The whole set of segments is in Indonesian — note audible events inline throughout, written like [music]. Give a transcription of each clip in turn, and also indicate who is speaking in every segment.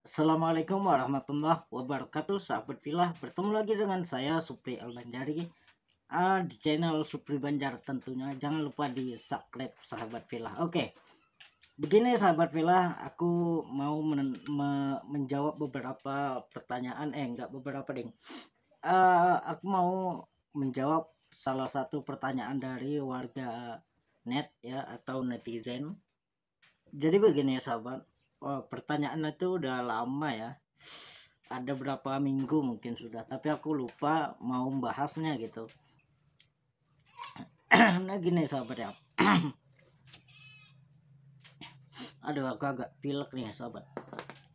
Speaker 1: Assalamualaikum warahmatullahi wabarakatuh Sahabat Villa Bertemu lagi dengan saya Supri El banjari uh, Di channel Supri Banjar tentunya Jangan lupa di subscribe Sahabat Villa Oke okay. Begini Sahabat Villa Aku mau men me menjawab beberapa pertanyaan Eh enggak beberapa ding uh, Aku mau menjawab salah satu pertanyaan dari warga net ya Atau netizen Jadi begini ya sahabat oh, pertanyaan itu udah lama ya ada berapa minggu mungkin sudah tapi aku lupa mau membahasnya gitu [clears throat] nah gini sahabat ya [clears throat] aduh aku agak pilek nih sahabat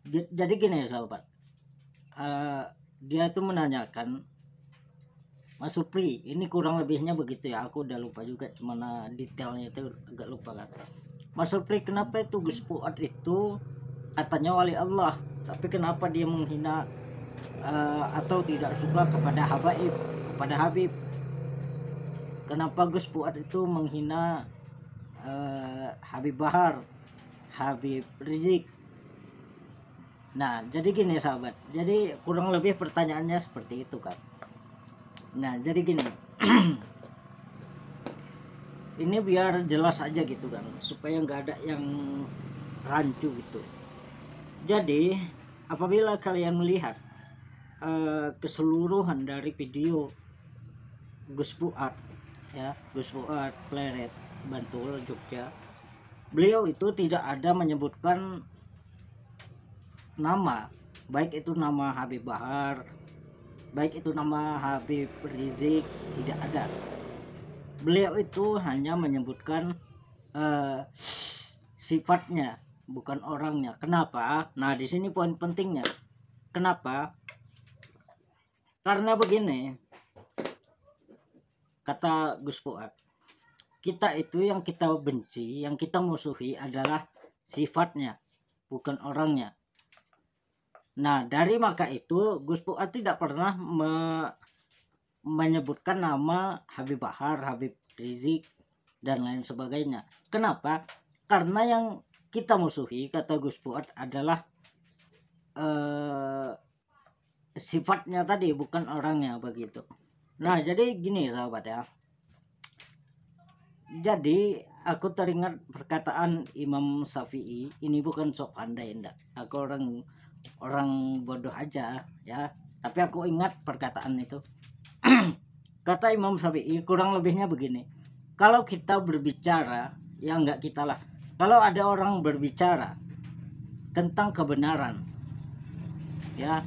Speaker 1: jadi gini ya sahabat uh, dia tuh menanyakan Mas Supri ini kurang lebihnya begitu ya aku udah lupa juga cuman eh, detailnya itu agak lupa kata Mas Supri kenapa itu Gus Puat itu katanya wali Allah tapi kenapa dia menghina uh, atau tidak suka kepada Habib? kepada Habib kenapa Gus Buat itu menghina uh, Habib Bahar Habib Rizik nah jadi gini sahabat jadi kurang lebih pertanyaannya seperti itu kan nah jadi gini [clears throat] ini biar jelas aja gitu kan supaya nggak ada yang rancu gitu jadi apabila kalian melihat uh, keseluruhan dari video Gus Buat ya Gus Buat Pleret Bantul Jogja beliau itu tidak ada menyebutkan nama baik itu nama Habib Bahar baik itu nama Habib Rizik tidak ada beliau itu hanya menyebutkan uh, sifatnya bukan orangnya. Kenapa? Nah, di sini poin pentingnya. Kenapa? Karena begini. Kata Gus Fuad, kita itu yang kita benci, yang kita musuhi adalah sifatnya, bukan orangnya. Nah, dari maka itu Gus Fuad tidak pernah me menyebutkan nama Habib Bahar, Habib Rizik, dan lain sebagainya. Kenapa? Karena yang kita musuhi kata Gus Buat adalah uh, sifatnya tadi bukan orangnya begitu nah jadi gini sahabat ya jadi aku teringat perkataan Imam Safi'i ini bukan sok pandai enggak aku orang orang bodoh aja ya tapi aku ingat perkataan itu [clears throat] kata Imam Safi'i kurang lebihnya begini kalau kita berbicara ya enggak kita lah kalau ada orang berbicara tentang kebenaran ya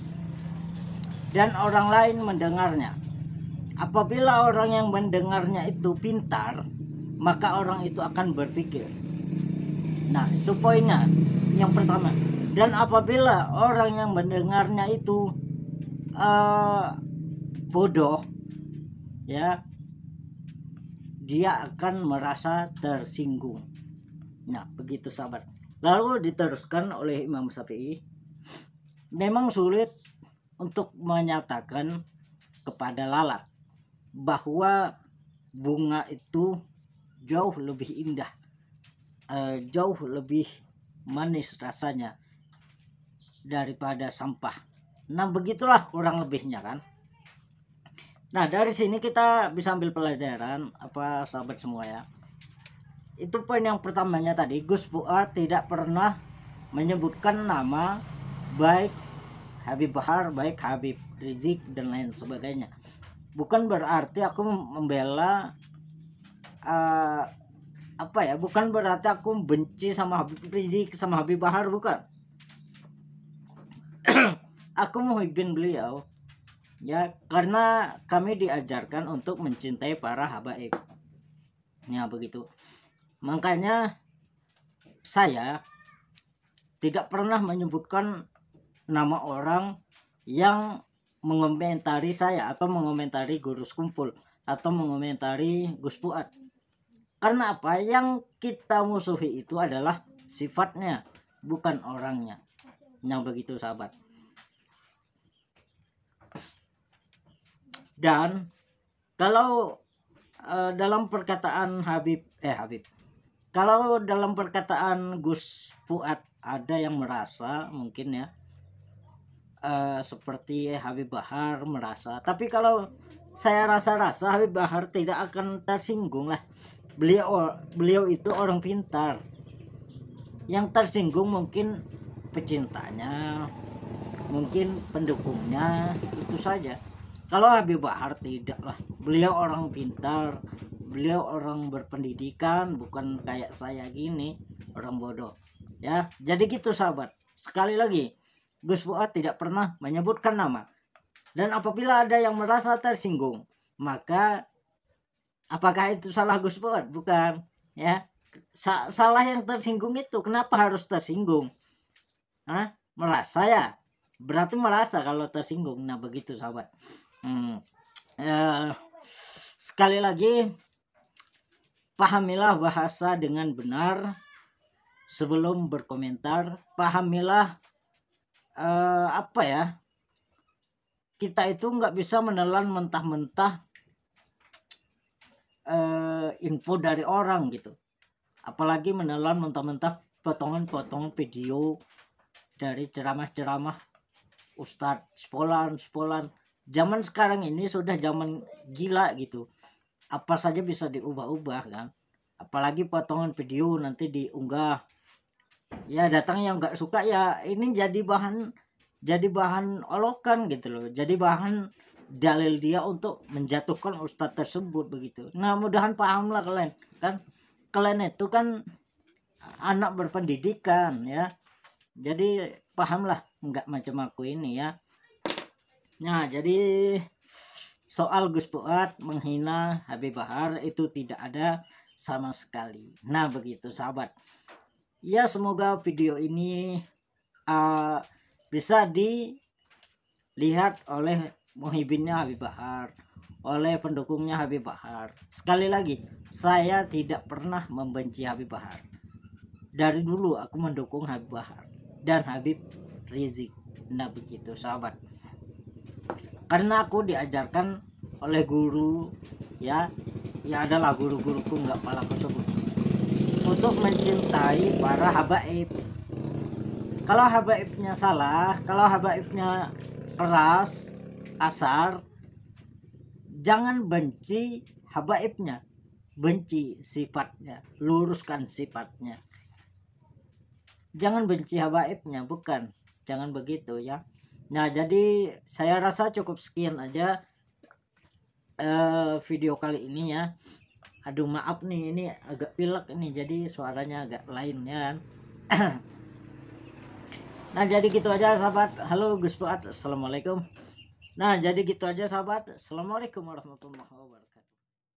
Speaker 1: dan orang lain mendengarnya apabila orang yang mendengarnya itu pintar maka orang itu akan berpikir nah itu poinnya yang pertama dan apabila orang yang mendengarnya itu uh, bodoh ya dia akan merasa tersinggung Nah, begitu sahabat. Lalu diteruskan oleh Imam Syafi'i, memang sulit untuk menyatakan kepada lalat bahwa bunga itu jauh lebih indah, eh, jauh lebih manis rasanya daripada sampah. Nah, begitulah kurang lebihnya kan. Nah, dari sini kita bisa ambil pelajaran apa sahabat semua ya itu poin yang pertamanya tadi Gus Buar tidak pernah menyebutkan nama baik Habib Bahar baik Habib Rizik dan lain sebagainya bukan berarti aku membela uh, apa ya bukan berarti aku benci sama Habib Rizik sama Habib Bahar bukan [clears throat] aku mau muhibbin beliau ya karena kami diajarkan untuk mencintai para habaib ya begitu Makanya saya tidak pernah menyebutkan nama orang yang mengomentari saya atau mengomentari guru sekumpul atau mengomentari Gus Fuad. Karena apa? Yang kita musuhi itu adalah sifatnya, bukan orangnya. Yang begitu sahabat. Dan kalau uh, dalam perkataan Habib eh Habib kalau dalam perkataan Gus Fuad ada yang merasa mungkin ya uh, seperti Habib Bahar merasa tapi kalau saya rasa-rasa Habib Bahar tidak akan tersinggung lah beliau beliau itu orang pintar yang tersinggung mungkin pecintanya mungkin pendukungnya itu saja kalau Habib Bahar tidak lah. beliau orang pintar beliau orang berpendidikan bukan kayak saya gini orang bodoh ya jadi gitu sahabat sekali lagi Gus Fuad tidak pernah menyebutkan nama dan apabila ada yang merasa tersinggung maka apakah itu salah Gus Fuad bukan ya Sa salah yang tersinggung itu kenapa harus tersinggung Hah? merasa ya berarti merasa kalau tersinggung nah begitu sahabat hmm. eh, sekali lagi Pahamilah bahasa dengan benar sebelum berkomentar. Pahamilah uh, apa ya? Kita itu nggak bisa menelan mentah-mentah uh, info dari orang gitu. Apalagi menelan mentah-mentah potongan-potongan video dari ceramah-ceramah ustadz, sekolah, sekolah. Zaman sekarang ini sudah zaman gila gitu apa saja bisa diubah-ubah kan apalagi potongan video nanti diunggah ya datang yang nggak suka ya ini jadi bahan jadi bahan olokan gitu loh jadi bahan dalil dia untuk menjatuhkan ustadz tersebut begitu nah mudahan pahamlah kalian kan kalian itu kan anak berpendidikan ya jadi pahamlah nggak macam aku ini ya nah jadi soal Gus Buat menghina Habib Bahar itu tidak ada sama sekali. Nah begitu sahabat. Ya semoga video ini uh, bisa dilihat oleh muhibinnya Habib Bahar, oleh pendukungnya Habib Bahar. Sekali lagi, saya tidak pernah membenci Habib Bahar. Dari dulu aku mendukung Habib Bahar dan Habib Rizik. Nah begitu sahabat karena aku diajarkan oleh guru ya ya adalah guru-guruku nggak pala tersebut untuk mencintai para habaib kalau habaibnya salah kalau habaibnya keras asar, jangan benci habaibnya benci sifatnya luruskan sifatnya jangan benci habaibnya bukan jangan begitu ya Nah, jadi saya rasa cukup sekian aja uh, video kali ini ya. Aduh, maaf nih ini agak pilek ini jadi suaranya agak lain ya. [clears throat] nah, jadi gitu aja sahabat. Halo Gus Fuad. Assalamualaikum. Nah, jadi gitu aja sahabat. Assalamualaikum warahmatullahi wabarakatuh.